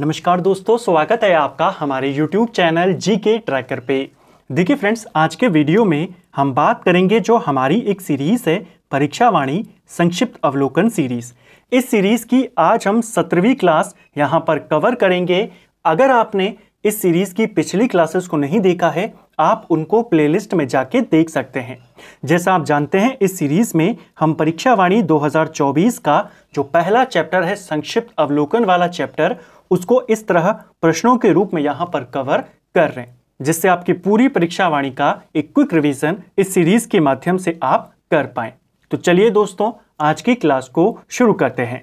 नमस्कार दोस्तों स्वागत है आपका हमारे YouTube चैनल जी के ट्रैकर पे देखिए फ्रेंड्स आज के वीडियो में हम बात करेंगे जो हमारी एक सीरीज़ है परीक्षा वाणी संक्षिप्त अवलोकन सीरीज़ इस सीरीज़ की आज हम सत्रहवीं क्लास यहाँ पर कवर करेंगे अगर आपने इस सीरीज़ की पिछली क्लासेस को नहीं देखा है आप उनको प्लेलिस्ट में जाके देख सकते हैं जैसा आप जानते हैं इस सीरीज़ में हम परीक्षा वाणी 2024 का जो पहला चैप्टर है संक्षिप्त अवलोकन वाला चैप्टर उसको इस तरह प्रश्नों के रूप में यहां पर कवर कर रहे हैं जिससे आपकी पूरी परीक्षावाणी का एक क्विक रिवीजन इस सीरीज के माध्यम से आप कर पाए तो चलिए दोस्तों आज की क्लास को शुरू करते हैं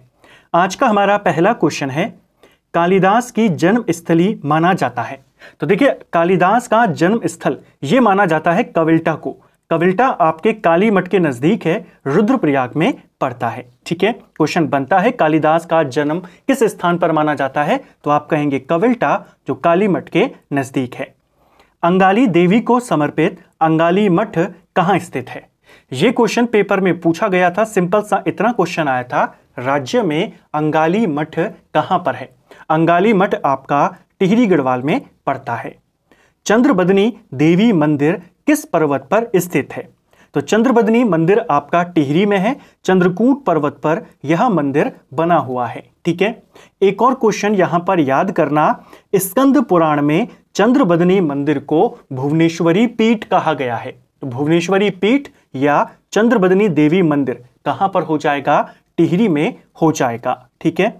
आज का हमारा पहला क्वेश्चन है कालिदास की जन्म स्थली माना जाता है तो देखिए कालिदास का जन्म स्थल यह माना जाता है कविल्टा को कविल्टा आपके काली मठ के नज़दीक है रुद्रप्रयाग में पड़ता है ठीक है क्वेश्चन बनता है कालिदास का जन्म किस स्थान पर माना जाता है तो आप कहेंगे कविल्टा जो काली मठ के नज़दीक है अंगाली देवी को समर्पित अंगाली मठ कहाँ स्थित है ये क्वेश्चन पेपर में पूछा गया था सिंपल सा इतना क्वेश्चन आया था राज्य में अंगाली मठ कहाँ पर है अंगाली मठ आपका टिहरी गढ़वाल में पड़ता है चंद्रबदनी देवी मंदिर किस पर्वत पर स्थित है तो चंद्रबदनी मंदिर आपका टिहरी में है चंद्रकूट पर्वत पर यह मंदिर बना हुआ है ठीक है एक और क्वेश्चन यहां पर याद करना स्कंद पुराण में चंद्रबदनी मंदिर को भुवनेश्वरी पीठ कहा गया है तो भुवनेश्वरी पीठ या चंद्रबदनी देवी मंदिर कहां पर हो जाएगा टिहरी में हो जाएगा ठीक है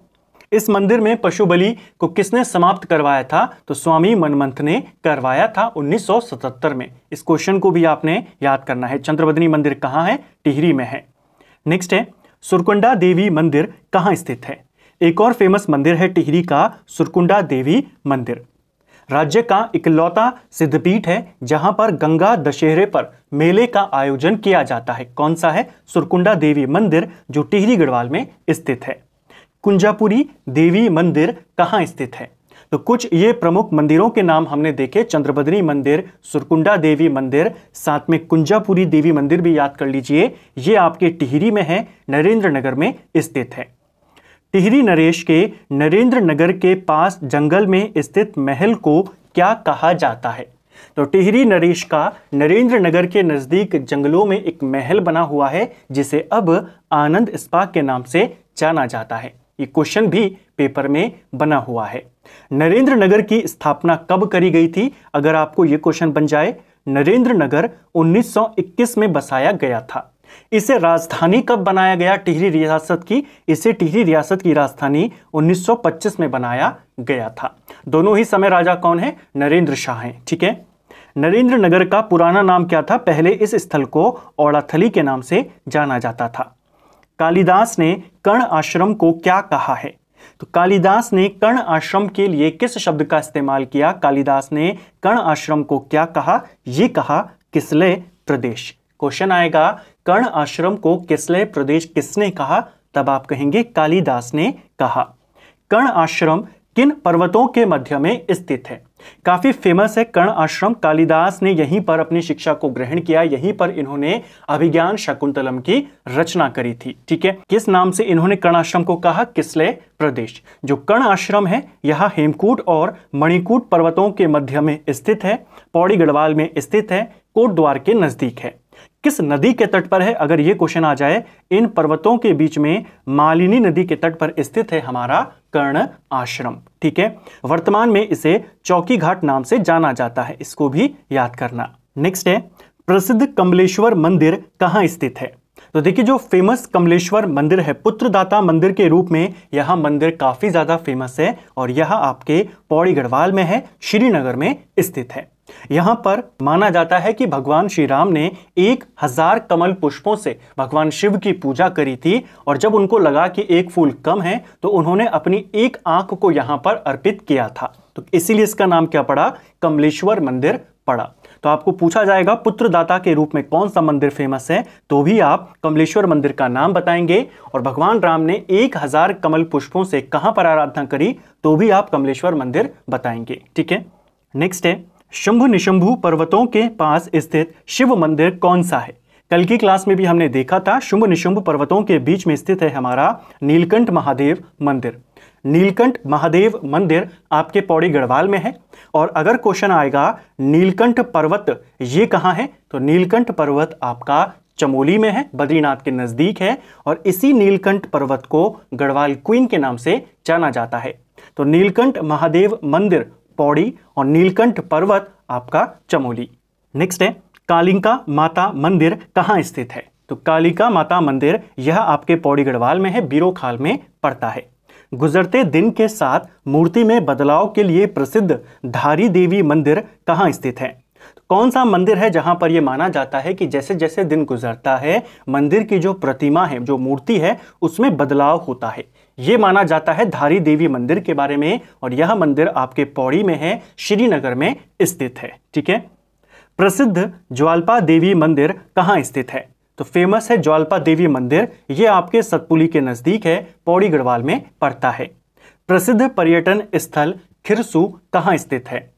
इस मंदिर में पशु बलि को किसने समाप्त करवाया था तो स्वामी मनमंथ ने करवाया था 1977 में इस क्वेश्चन को भी आपने याद करना है चंद्रबदनी मंदिर कहाँ है टिहरी में है नेक्स्ट है सुरकुंडा देवी मंदिर कहाँ स्थित है एक और फेमस मंदिर है टिहरी का सुरकुंडा देवी मंदिर राज्य का इकलौता सिद्धपीठ है जहां पर गंगा दशहरे पर मेले का आयोजन किया जाता है कौन सा है सुरकुंडा देवी मंदिर जो टिहरी गढ़वाल में स्थित है कुंजापुरी देवी मंदिर कहाँ स्थित है तो कुछ ये प्रमुख मंदिरों के नाम हमने देखे चंद्रबदनी मंदिर सुरकुंडा देवी मंदिर साथ में कुंजापुरी देवी मंदिर भी याद कर लीजिए ये आपके टिहरी में है नरेंद्र नगर में स्थित है टिहरी नरेश के नरेंद्र नगर के पास जंगल में स्थित महल को क्या कहा जाता है तो टिहरी नरेश का नरेंद्र नगर के नज़दीक जंगलों में एक महल बना हुआ है जिसे अब आनंद स्पा के नाम से जाना जाता है ये क्वेश्चन भी पेपर में बना हुआ है नरेंद्र नगर की स्थापना कब करी गई थी अगर आपको ये क्वेश्चन बन जाए नरेंद्र नगर 1921 में बसाया गया था इसे राजधानी कब बनाया गया टिहरी रियासत की इसे टिहरी रियासत की राजधानी 1925 में बनाया गया था दोनों ही समय राजा कौन है नरेंद्र शाह हैं ठीक है नरेंद्र नगर का पुराना नाम क्या था पहले इस स्थल को औड़ाथली के नाम से जाना जाता था कालिदास ने कर्ण आश्रम को क्या कहा है तो कालिदास ने कर्ण आश्रम के लिए किस शब्द का इस्तेमाल किया कालिदास ने कर्ण आश्रम को क्या कहा ये कहा किसले प्रदेश क्वेश्चन आएगा कर्ण आश्रम को किसले प्रदेश किसने कहा तब आप कहेंगे कालिदास ने कहा कर्ण आश्रम किन पर्वतों के मध्य में स्थित है काफ़ी फेमस है कर्ण आश्रम कालिदास ने यहीं पर अपनी शिक्षा को ग्रहण किया यहीं पर इन्होंने अभिज्ञान शकुंतलम की रचना करी थी ठीक है किस नाम से इन्होंने कर्ण आश्रम को कहा किसले प्रदेश जो कर्ण आश्रम है यह हेमकूट और मणिकूट पर्वतों के मध्य में स्थित है पौड़ी गढ़वाल में स्थित है कोटद्वार के नज़दीक है किस नदी के तट पर है अगर ये क्वेश्चन आ जाए इन पर्वतों के बीच में मालिनी नदी के तट पर स्थित है हमारा कर्ण आश्रम ठीक है वर्तमान में इसे चौकी घाट नाम से जाना जाता है इसको भी याद करना नेक्स्ट है प्रसिद्ध कमलेश्वर मंदिर कहाँ स्थित है तो देखिए जो फेमस कमलेश्वर मंदिर है पुत्रदाता मंदिर के रूप में यह मंदिर काफ़ी ज़्यादा फेमस है और यह आपके पौड़ी गढ़वाल में है श्रीनगर में स्थित है यहाँ पर माना जाता है कि भगवान श्री राम ने एक हजार कमल पुष्पों से भगवान शिव की पूजा करी थी और जब उनको लगा कि एक फूल कम है तो उन्होंने अपनी एक आंख को यहाँ पर अर्पित किया था तो इसीलिए इसका नाम क्या पड़ा कमलेश्वर मंदिर पड़ा तो आपको पूछा जाएगा पुत्रदाता के रूप में कौन सा मंदिर फेमस है तो भी आप कमलेश्वर मंदिर का नाम बताएंगे और भगवान राम ने एक हजार कमल पुष्पों से कहां पर आराधना करी तो भी आप कमलेश्वर मंदिर बताएंगे ठीक है नेक्स्ट है शंभु निशंभु पर्वतों के पास स्थित शिव मंदिर कौन सा है कल की क्लास में भी हमने देखा था शुंभ निशुंभ पर्वतों के बीच में स्थित है हमारा नीलकंठ महादेव मंदिर नीलकंठ महादेव मंदिर आपके पौड़ी गढ़वाल में है और अगर क्वेश्चन आएगा नीलकंठ पर्वत ये कहाँ है तो नीलकंठ पर्वत आपका चमोली में है बद्रीनाथ के नज़दीक है और इसी नीलकंठ पर्वत को गढ़वाल क्वीन के नाम से जाना जाता है तो नीलकंठ महादेव मंदिर पौड़ी और नीलकंठ पर्वत आपका चमोली नेक्स्ट है कालिंका माता मंदिर कहाँ स्थित है तो कालिका माता मंदिर यह आपके पौड़ी गढ़वाल में है बीरोखाल में पड़ता है गुजरते दिन के साथ मूर्ति में बदलाव के लिए प्रसिद्ध धारी देवी मंदिर कहाँ स्थित है कौन सा मंदिर है जहां पर यह माना जाता है कि जैसे जैसे दिन गुजरता है मंदिर की जो प्रतिमा है जो मूर्ति है उसमें बदलाव होता है ये माना जाता है धारी देवी मंदिर के बारे में और यह मंदिर आपके पौड़ी में है श्रीनगर में स्थित है ठीक है प्रसिद्ध ज्वालपा देवी मंदिर कहाँ स्थित है तो फेमस है ज्वालपा देवी मंदिर ये आपके सतपुली के नज़दीक है पौड़ी गढ़वाल में पड़ता है प्रसिद्ध पर्यटन स्थल खिरसू कहाँ स्थित है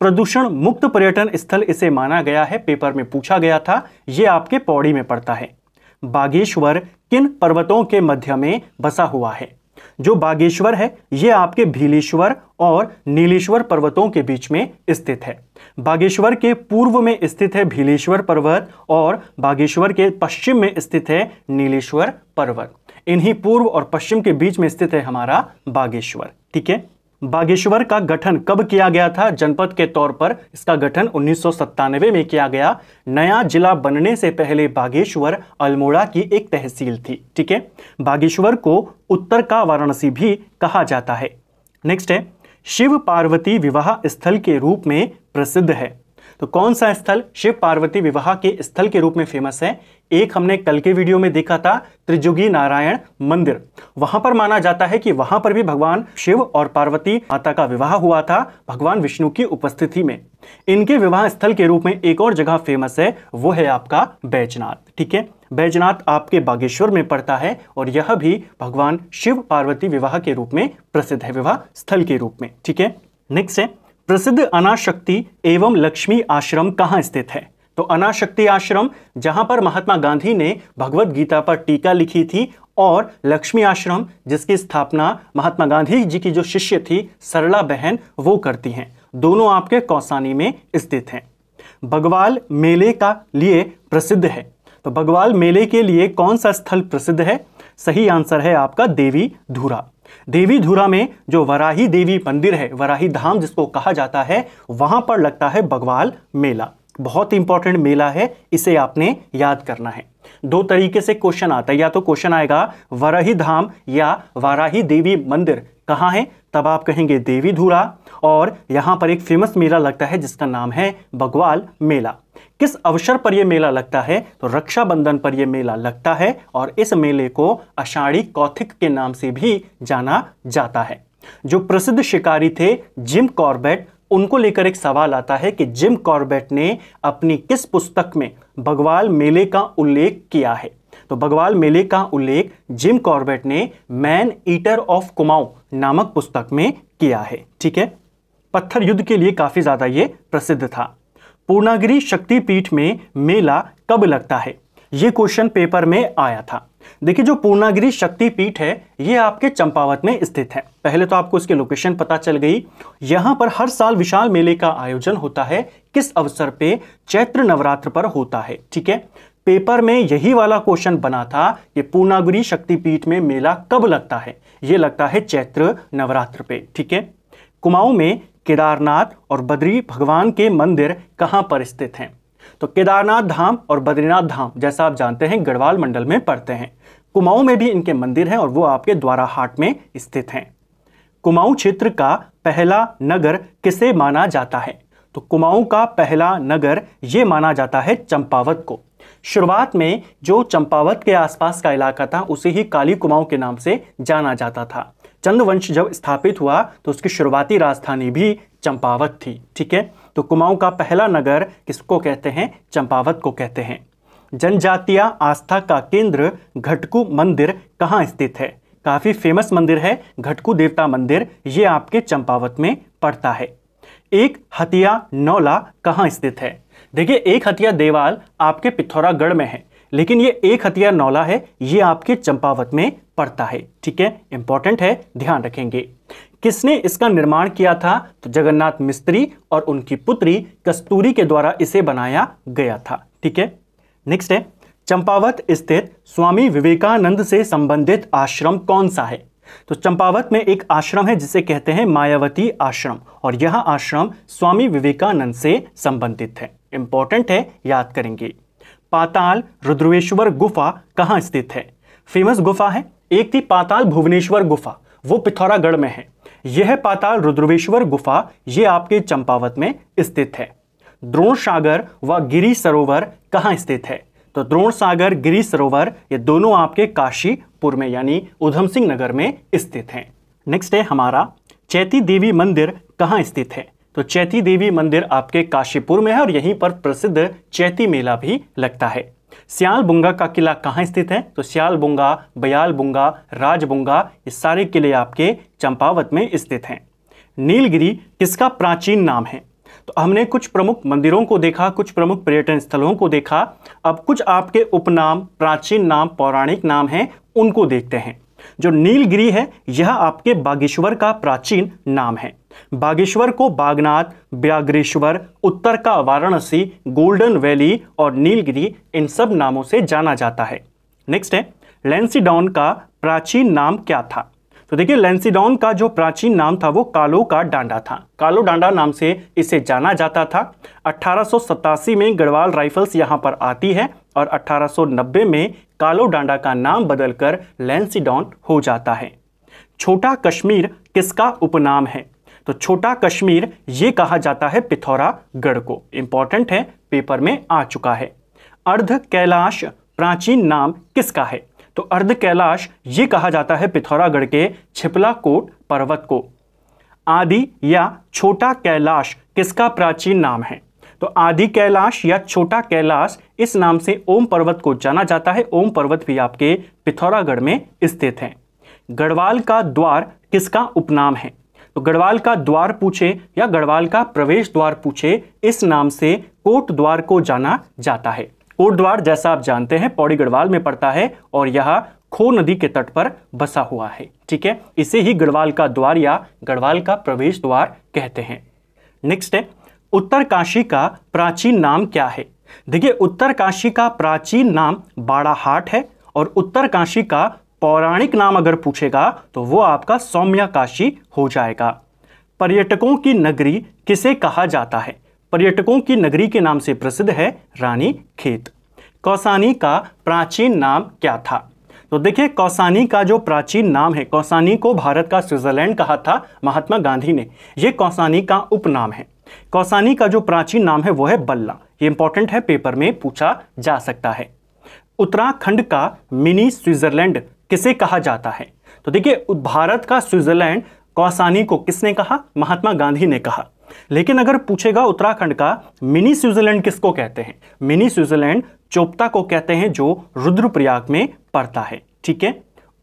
प्रदूषण मुक्त पर्यटन स्थल इसे माना गया है पेपर में पूछा गया था ये आपके पौड़ी में पड़ता है बागेश्वर किन पर्वतों के मध्य में बसा हुआ है जो बागेश्वर है यह आपके भीलेश्वर और नीलेश्वर पर्वतों के बीच में स्थित है बागेश्वर के पूर्व में स्थित है भीलेश्वर पर्वत और बागेश्वर के पश्चिम में स्थित है नीलेश्वर पर्वत इन्हीं पूर्व और पश्चिम के बीच में स्थित है हमारा बागेश्वर ठीक है बागेश्वर का गठन कब किया गया था जनपद के तौर पर इसका गठन उन्नीस में किया गया नया जिला बनने से पहले बागेश्वर अल्मोड़ा की एक तहसील थी ठीक है बागेश्वर को उत्तर का वाराणसी भी कहा जाता है नेक्स्ट है शिव पार्वती विवाह स्थल के रूप में प्रसिद्ध है तो कौन सा स्थल शिव पार्वती विवाह के स्थल के रूप में फेमस है एक हमने कल के वीडियो में देखा था त्रिजुगी नारायण मंदिर वहां पर माना जाता है कि वहां पर भी भगवान शिव और पार्वती माता का विवाह हुआ था भगवान विष्णु की उपस्थिति में इनके विवाह स्थल के रूप में एक और जगह फेमस है वो है आपका बैजनाथ ठीक है बैजनाथ आपके बागेश्वर में पड़ता है और यह भी भगवान शिव पार्वती विवाह के रूप में प्रसिद्ध है विवाह स्थल के रूप में ठीक है नेक्स्ट है प्रसिद्ध अनाशक्ति एवं लक्ष्मी आश्रम कहाँ स्थित है तो अनाशक्ति आश्रम जहां पर महात्मा गांधी ने भगवत गीता पर टीका लिखी थी और लक्ष्मी आश्रम जिसकी स्थापना महात्मा गांधी जी की जो शिष्य थी सरला बहन वो करती हैं दोनों आपके कौसानी में स्थित हैं भगवाल मेले का लिए प्रसिद्ध है तो भगवाल मेले के लिए कौन सा स्थल प्रसिद्ध है सही आंसर है आपका देवी धूरा देवी धुरा में जो वराही देवी मंदिर है वराही धाम जिसको कहा जाता है वहां पर लगता है बगवाल मेला बहुत इंपॉर्टेंट मेला है इसे आपने याद करना है दो तरीके से क्वेश्चन आता है या तो क्वेश्चन आएगा वराही धाम या वाराही देवी मंदिर कहाँ है तब आप कहेंगे देवी धुरा और यहाँ पर एक फेमस मेला लगता है जिसका नाम है बगवाल मेला किस अवसर पर यह मेला लगता है तो रक्षाबंधन पर यह मेला लगता है और इस मेले को अषाढ़ी कौथिक के नाम से भी जाना जाता है जो प्रसिद्ध शिकारी थे जिम कॉर्बेट उनको लेकर एक सवाल आता है कि जिम कॉर्बेट ने अपनी किस पुस्तक में बगवाल मेले का उल्लेख किया है तो बगवाल मेले का उल्लेख जिम कॉर्बेट ने मैन ईटर ऑफ कुमाऊ नामक पुस्तक में किया है ठीक है पत्थर युद्ध के लिए काफ़ी ज़्यादा ये प्रसिद्ध था पूर्णागिरी शक्तिपीठ में मेला कब लगता है ये क्वेश्चन पेपर में आया था देखिए जो पूर्णागिरी शक्तिपीठ है ये आपके चंपावत में स्थित है पहले तो आपको इसकी लोकेशन पता चल गई यहाँ पर हर साल विशाल मेले का आयोजन होता है किस अवसर पे चैत्र नवरात्र पर होता है ठीक है पेपर में यही वाला क्वेश्चन बना था कि पूर्णागिरी शक्तिपीठ में मेला कब लगता है ये लगता है चैत्र नवरात्र पे ठीक है कुमाऊं में केदारनाथ और बद्री भगवान के मंदिर कहाँ पर स्थित हैं तो केदारनाथ धाम और बद्रीनाथ धाम जैसा आप जानते हैं गढ़वाल मंडल में पड़ते हैं कुमाऊं में भी इनके मंदिर हैं और वो आपके द्वाराहाट में स्थित हैं कुमाऊं क्षेत्र का पहला नगर किसे माना जाता है तो कुमाऊं का पहला नगर ये माना जाता है चंपावत को शुरुआत में जो चंपावत के आसपास का इलाका था उसे ही काली कुमाऊं के नाम से जाना जाता था चंद वंश जब स्थापित हुआ तो उसकी शुरुआती राजधानी भी चंपावत थी ठीक है तो कुमाऊं का पहला नगर किसको कहते हैं चंपावत को कहते हैं जनजातीय आस्था का केंद्र घटकू मंदिर कहाँ स्थित है काफ़ी फेमस मंदिर है घटकू देवता मंदिर ये आपके चंपावत में पड़ता है एक हतिया नौला कहाँ स्थित है देखिए एक हतिया देवाल आपके पिथौरागढ़ में है लेकिन ये एक हतिया नौला है ये आपके चंपावत में पड़ता है ठीक है इंपॉर्टेंट है ध्यान रखेंगे किसने इसका निर्माण किया था तो जगन्नाथ मिस्त्री और उनकी पुत्री कस्तूरी के द्वारा इसे बनाया गया था ठीक है नेक्स्ट है चंपावत स्थित स्वामी विवेकानंद से संबंधित आश्रम कौन सा है तो चंपावत में एक आश्रम है जिसे कहते हैं मायावती आश्रम और यह आश्रम स्वामी विवेकानंद से संबंधित है इंपॉर्टेंट है याद करेंगे पाताल रुद्रवेश्वर गुफा कहां स्थित है फेमस गुफा है एक थी पाताल भुवनेश्वर गुफा वो पिथौरागढ़ में है यह पाताल रुद्रवेश्वर गुफा ये आपके चंपावत में स्थित है द्रोण सागर व गिरी सरोवर कहाँ स्थित है तो द्रोण सागर गिरी सरोवर ये दोनों आपके काशीपुर में यानी उधम सिंह नगर में स्थित हैं नेक्स्ट है हमारा चैती देवी मंदिर कहाँ स्थित है तो चैती देवी मंदिर आपके काशीपुर में है और यहीं पर प्रसिद्ध चैती मेला भी लगता है बुंगा का किला कहाँ स्थित है तो सियाल बुंगा बुंगा राज राजबुंगा ये सारे किले आपके चंपावत में स्थित हैं नीलगिरी किसका प्राचीन नाम है तो हमने कुछ प्रमुख मंदिरों को देखा कुछ प्रमुख पर्यटन स्थलों को देखा अब कुछ आपके उपनाम प्राचीन नाम पौराणिक नाम हैं उनको देखते हैं जो नीलगिरी है यह आपके बागेश्वर का प्राचीन नाम है बागेश्वर को बागनाथ ब्याग्रेश्वर उत्तर का वाराणसी गोल्डन वैली और नीलगिरी इन सब नामों से जाना जाता है नेक्स्ट है लेंसीडाउन का प्राचीन नाम क्या था तो देखिए लेंसीडाउन का जो प्राचीन नाम था वो कालो का डांडा था कालो डांडा नाम से इसे जाना जाता था अट्ठारह में गढ़वाल राइफल्स यहाँ पर आती है और 1890 में कालो डांडा का नाम बदलकर लेंसीडाउन हो जाता है छोटा कश्मीर किसका उपनाम है तो छोटा कश्मीर ये कहा जाता है पिथौरागढ़ को इंपॉर्टेंट है पेपर में आ चुका है अर्ध कैलाश प्राचीन नाम किसका है तो अर्ध कैलाश ये कहा जाता है पिथौरागढ़ के छिपला कोट पर्वत को आदि या छोटा कैलाश किसका प्राचीन नाम है तो आदि कैलाश या छोटा कैलाश इस नाम से ओम पर्वत को जाना जाता है ओम पर्वत भी आपके पिथौरागढ़ में स्थित है गढ़वाल का द्वार किसका उपनाम है तो गढ़वाल का द्वार पूछे या गढ़वाल का प्रवेश द्वार पूछे इस नाम से कोट द्वार को जाना जाता है कोट द्वार जैसा आप जानते हैं पौड़ी गढ़वाल में पड़ता है और यह खो नदी के तट पर बसा हुआ है ठीक है इसे ही गढ़वाल का द्वार या गढ़वाल का प्रवेश द्वार कहते हैं नेक्स्ट है उत्तर काशी का प्राचीन नाम क्या है देखिए उत्तर काशी का प्राचीन नाम बाड़ाहाट है और उत्तर काशी का पौराणिक नाम अगर पूछेगा तो वो आपका सौम्याकाशी हो जाएगा पर्यटकों की नगरी किसे कहा जाता है पर्यटकों की नगरी के नाम से प्रसिद्ध है रानी खेत कौसानी का प्राचीन नाम क्या था तो देखिए कौसानी का जो प्राचीन नाम है कौसानी को भारत का स्विट्जरलैंड कहा था महात्मा गांधी ने यह कौसानी का उपनाम है कौसानी का जो प्राचीन नाम है वो है बल्ला ये इंपॉर्टेंट है पेपर में पूछा जा सकता है उत्तराखंड का मिनी स्विट्जरलैंड किसे कहा जाता है तो देखिए भारत का स्विट्जरलैंड कौसानी को किसने कहा महात्मा गांधी ने कहा लेकिन अगर पूछेगा उत्तराखंड का मिनी स्विट्जरलैंड किसको कहते हैं मिनी स्विट्जरलैंड चोपता को कहते हैं जो रुद्रप्रयाग में पड़ता है ठीक है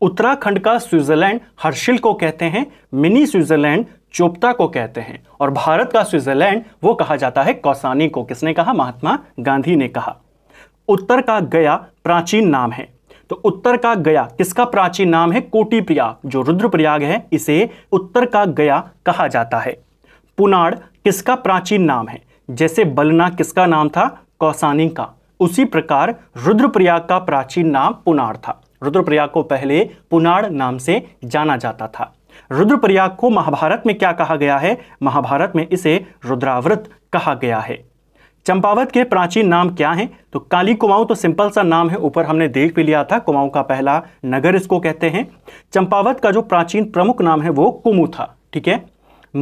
उत्तराखंड का स्विट्जरलैंड हर्षिल को कहते हैं मिनी स्विट्जरलैंड चोपता को कहते हैं और भारत का स्विट्जरलैंड वो कहा जाता है कौसानी को किसने कहा महात्मा गांधी ने कहा उत्तर का गया प्राचीन नाम है तो उत्तर का गया किसका प्राचीन नाम है कोटी प्रयाग जो रुद्रप्रयाग है इसे उत्तर का गया कहा जाता है पुनाड़ किसका प्राचीन नाम है जैसे बलना किसका नाम था कौसानी का उसी प्रकार रुद्रप्रयाग का प्राचीन नाम पुनाड़ था रुद्रप्रयाग को पहले पुनाड़ नाम से जाना जाता था रुद्रप्रयाग को महाभारत में क्या कहा गया है महाभारत में इसे रुद्रावृत कहा गया है चंपावत के प्राचीन नाम क्या हैं तो काली कुमाऊं तो सिंपल सा नाम है ऊपर हमने देख भी लिया था कुमाऊं का पहला नगर इसको कहते हैं चंपावत का जो प्राचीन प्रमुख नाम है वो कुमू था ठीक है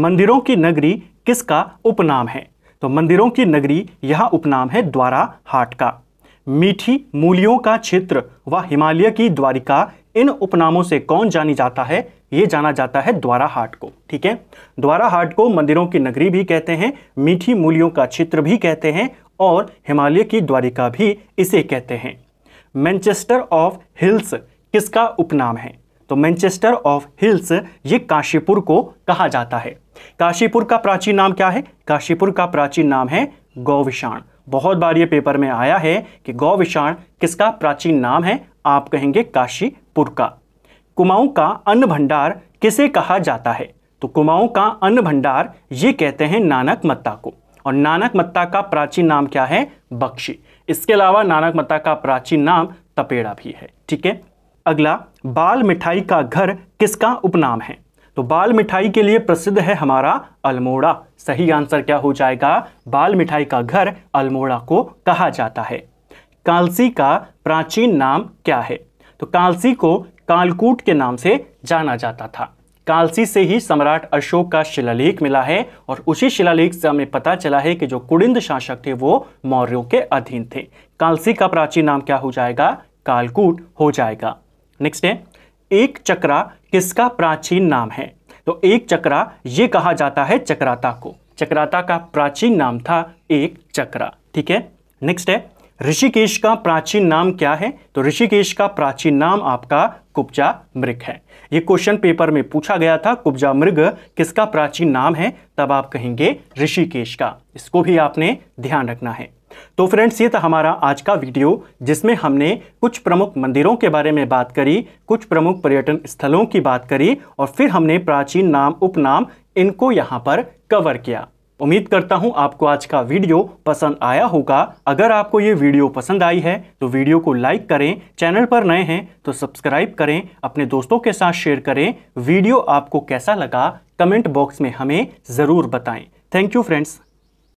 मंदिरों की नगरी किसका उपनाम है तो मंदिरों की नगरी यह उपनाम है द्वारा हाट का मीठी मूलियों का क्षेत्र व हिमालय की द्वारिका इन उपनामों से कौन जानी जाता है ये जाना जाता है द्वारा हाट को ठीक है द्वारा हाट को मंदिरों की नगरी भी कहते हैं मीठी मूलियों का क्षेत्र भी कहते हैं और हिमालय की द्वारिका भी इसे कहते हैं मैनचेस्टर ऑफ हिल्स किसका उपनाम है तो मैनचेस्टर ऑफ हिल्स ये काशीपुर को कहा जाता है काशीपुर का प्राचीन नाम क्या है काशीपुर का प्राचीन नाम है गौविषाण बहुत बार ये पेपर में आया है कि गौ विषाण किसका प्राचीन नाम है आप कहेंगे काशीपुर का कुमाऊं का अन्न भंडार किसे कहा जाता है तो कुमाऊं का अन्न भंडार ये कहते हैं नानक मत्ता को और नानक मत्ता का प्राचीन नाम क्या है बख्शी इसके अलावा नानक मत्ता का प्राचीन नाम तपेड़ा भी है ठीक है अगला बाल मिठाई का घर किसका उपनाम है तो बाल मिठाई के लिए प्रसिद्ध है हमारा अल्मोड़ा सही आंसर क्या हो जाएगा बाल मिठाई का घर अल्मोड़ा को कहा जाता है कालसी का प्राचीन नाम क्या है तो कालसी को कालकूट के नाम से जाना जाता था कालसी से ही सम्राट अशोक का शिलालेख मिला है और उसी शिलालेख से हमें पता चला है कि जो कुड़िंद शासक थे वो मौर्यों के अधीन थे कालसी का प्राचीन नाम क्या हो जाएगा कालकूट हो जाएगा नेक्स्ट है एक चक्रा किसका प्राचीन नाम है तो एक चक्रा ये कहा जाता है चक्राता को चक्राता का प्राचीन नाम था एक चक्रा ठीक है नेक्स्ट है ऋषिकेश का प्राचीन नाम क्या है तो ऋषिकेश का प्राचीन नाम आपका कुब्जा मृग है ये क्वेश्चन पेपर में पूछा गया था कुब्जा मृग किसका प्राचीन नाम है तब आप कहेंगे ऋषिकेश का इसको भी आपने ध्यान रखना है तो फ्रेंड्स ये था हमारा आज का वीडियो जिसमें हमने कुछ प्रमुख मंदिरों के बारे में बात करी कुछ प्रमुख पर्यटन स्थलों की बात करी और फिर हमने प्राचीन नाम उपनाम इनको यहाँ पर कवर किया उम्मीद करता हूँ आपको आज का वीडियो पसंद आया होगा अगर आपको ये वीडियो पसंद आई है तो वीडियो को लाइक करें चैनल पर नए हैं तो सब्सक्राइब करें अपने दोस्तों के साथ शेयर करें वीडियो आपको कैसा लगा कमेंट बॉक्स में हमें ज़रूर बताएं थैंक यू फ्रेंड्स